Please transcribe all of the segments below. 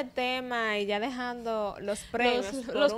el tema y ya dejando los premios los,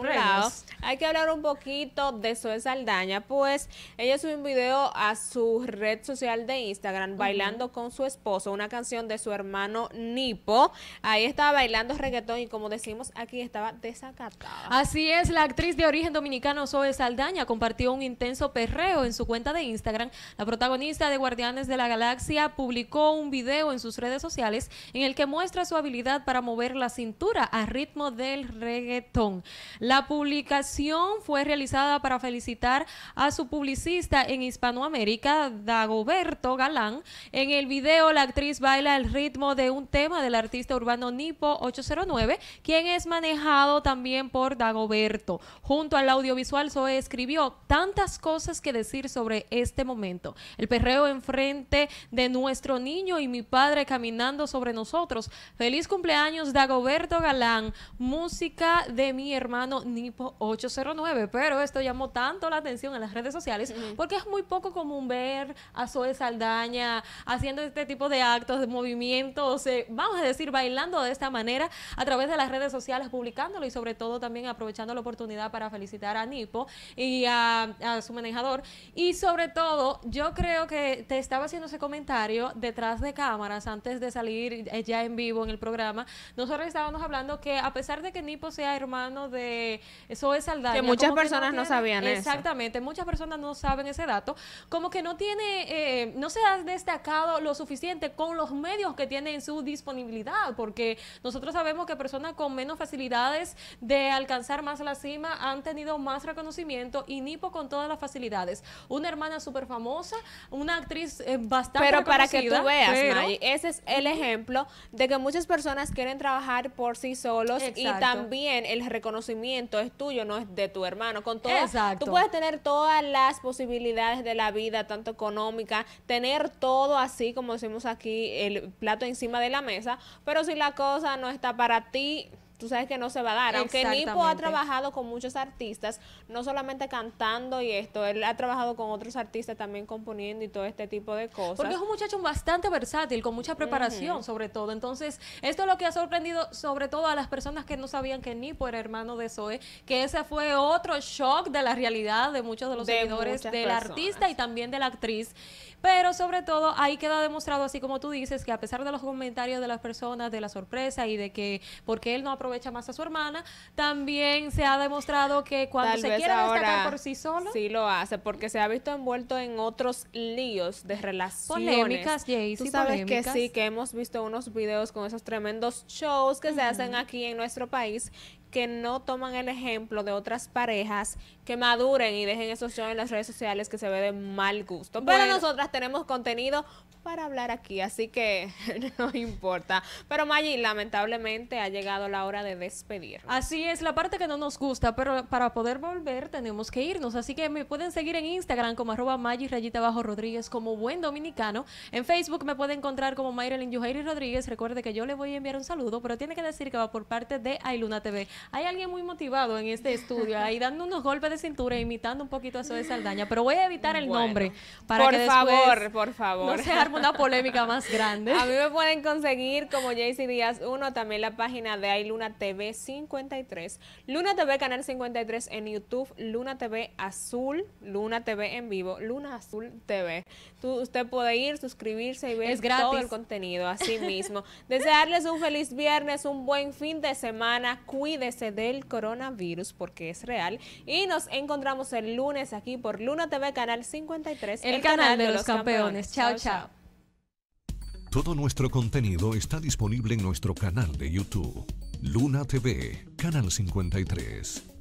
hay que hablar un poquito de Zoe Saldaña, pues ella subió un video a su red social de Instagram bailando con su esposo, una canción de su hermano Nipo, ahí estaba bailando reggaetón y como decimos aquí estaba desacatada. Así es, la actriz de origen dominicano Zoe Saldaña compartió un intenso perreo en su cuenta de Instagram, la protagonista de Guardianes de la Galaxia publicó un video en sus redes sociales en el que muestra su habilidad para mover la cintura a ritmo del reggaetón. La publicación fue realizada para felicitar a su publicista en Hispanoamérica, Dagoberto Galán. En el video, la actriz baila el ritmo de un tema del artista urbano Nipo 809, quien es manejado también por Dagoberto. Junto al audiovisual, Zoe escribió tantas cosas que decir sobre este momento. El perreo enfrente de nuestro niño y mi padre caminando sobre nosotros. Feliz cumpleaños, Dagoberto Roberto Galán, música de mi hermano Nipo 809. Pero esto llamó tanto la atención en las redes sociales porque es muy poco común ver a Zoe Saldaña haciendo este tipo de actos, de movimientos, eh, vamos a decir, bailando de esta manera a través de las redes sociales, publicándolo y sobre todo también aprovechando la oportunidad para felicitar a Nipo y a, su manejador. Y sobre todo, yo creo que te estaba haciendo ese comentario detrás de cámaras antes de salir ya en vivo en el programa. Nosotros estábamos hablando que a pesar de que Nipo sea hermano de Zoe Saldana Que muchas personas no, sabían Exactamente, muchas personas no saben ese dato. Como que no tiene, eh, no se ha destacado lo suficiente con los medios que tiene en su disponibilidad, porque nosotros sabemos que personas con menos facilidades de alcanzar más la cima han tenido más reconocimiento y Nipo con todas las facilidades. Una hermana súper famosa, una actriz bastante eh, bastante Pero para que tú veas, ese es el ejemplo de que muchas personas quieren trabajar por sí solos y también el reconocimiento es tuyo, no es de tu hermano. Con todo, tú puedes tener todas las posibilidades de la vida, tanto económica, tener todo así como decimos aquí, el plato encima de la mesa, pero si la cosa no está para ti, tú sabes que no se va a dar. Aunque Nipo ha trabajado con muchos artistas, no solamente cantando y esto, él ha trabajado con otros artistas también componiendo y todo este tipo de cosas. Porque es un muchacho bastante versátil, con mucha preparación sobre todo. Entonces, esto es lo que ha sorprendido sobre todo a las personas que no sabían que Nipo era hermano de Zoe, que ese fue otro shock de la realidad de muchos de los seguidores del artista y también de la actriz. Pero sobre todo ahí queda demostrado, así como tú dices, que a pesar de los comentarios de las personas, de la sorpresa y de que porque él no aprovechó echa más a su hermana. También se ha demostrado que cuando se quiere destacar por sí solo. Sí lo hace, porque se ha visto envuelto en otros líos de relaciones. Polémicas, Tú sabes que sí, que hemos visto unos videos con esos tremendos shows que se hacen aquí en nuestro país, que no toman el ejemplo de otras parejas que maduren y dejen esos shows en las redes sociales que se ve de mal gusto. Pero nosotras tenemos contenido para hablar aquí, así que no importa. Pero Maggi, lamentablemente ha llegado la hora de despedir. Así es, la parte que no nos gusta, pero para poder volver tenemos que irnos. Así que me pueden seguir en Instagram como arroba Maggi rayita bajo Rodríguez como buen dominicano. En Facebook me pueden encontrar como Mayrelin Yuhairi Rodríguez. Recuerde que yo le voy a enviar un saludo, pero tiene que decir que va por parte de Ailuna TV. Hay alguien muy motivado en este estudio, ahí dando unos golpes de cintura, imitando un poquito a de Saldaña, pero voy a evitar el nombre para por que favor, por favor. no se arme una polémica más grande. A mí me pueden conseguir como JC Díaz 1, también la página de Ay Luna TV 53, Luna TV Canal 53 en YouTube, Luna TV Azul, Luna TV en vivo, Luna Azul TV. Tú, usted puede ir, suscribirse y ver todo el contenido, así mismo. Desearles un feliz viernes, un buen fin de semana, cuídense del coronavirus, porque es real. Y nos encontramos el lunes aquí por Luna TV, Canal 53, el, canal, de, los, campeones. Chao, chao. Todo nuestro contenido está disponible en nuestro canal de YouTube, Luna TV, Canal 53.